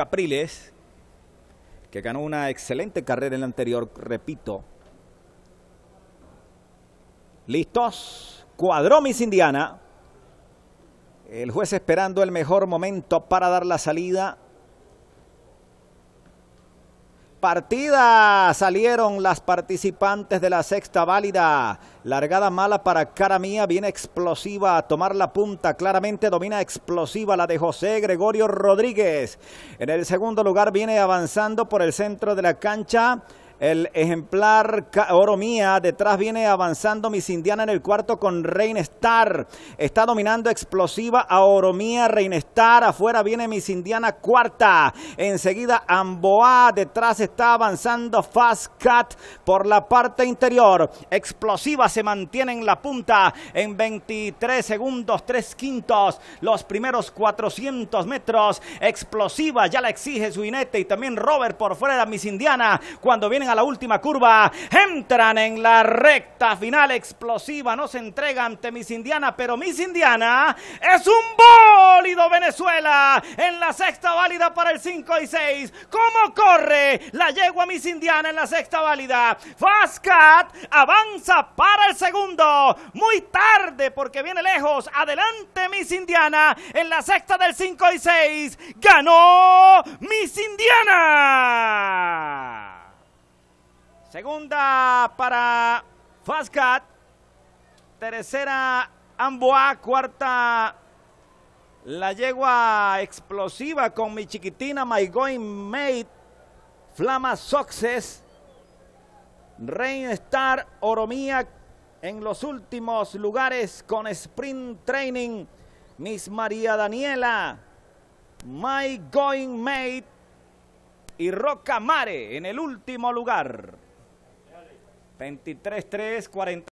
Capriles, que ganó una excelente carrera en la anterior, repito. ¿Listos? Cuadromis Indiana. El juez esperando el mejor momento para dar la salida. Partida salieron las participantes de la sexta válida. Largada mala para cara mía, viene explosiva a tomar la punta. Claramente domina explosiva la de José Gregorio Rodríguez. En el segundo lugar viene avanzando por el centro de la cancha. El ejemplar Oromía detrás viene avanzando Miss Indiana en el cuarto con Reinestar. Está dominando explosiva a Oromía, Reinestar. Afuera viene Miss Indiana cuarta. Enseguida Amboa. Detrás está avanzando Fast Cat por la parte interior. Explosiva se mantiene en la punta en 23 segundos, 3 quintos. Los primeros 400 metros. Explosiva ya la exige su inete y también Robert por fuera Miss Indiana. Cuando vienen la última curva, entran en la recta final explosiva, no se entrega ante Miss Indiana, pero Miss Indiana es un bólido Venezuela en la sexta válida para el 5 y 6. ¿Cómo corre la yegua Miss Indiana en la sexta válida? Fascat avanza para el segundo, muy tarde porque viene lejos, adelante Miss Indiana en la sexta del 5 y 6. Ganó Miss Indiana. Segunda para Fascat. Tercera Amboa. Cuarta la yegua explosiva con mi chiquitina My Going Mate. Flama Soxes. Rain Star Oromía en los últimos lugares con Sprint Training. Miss María Daniela. My Going Mate. Y Roca Mare en el último lugar. 23-3, 40.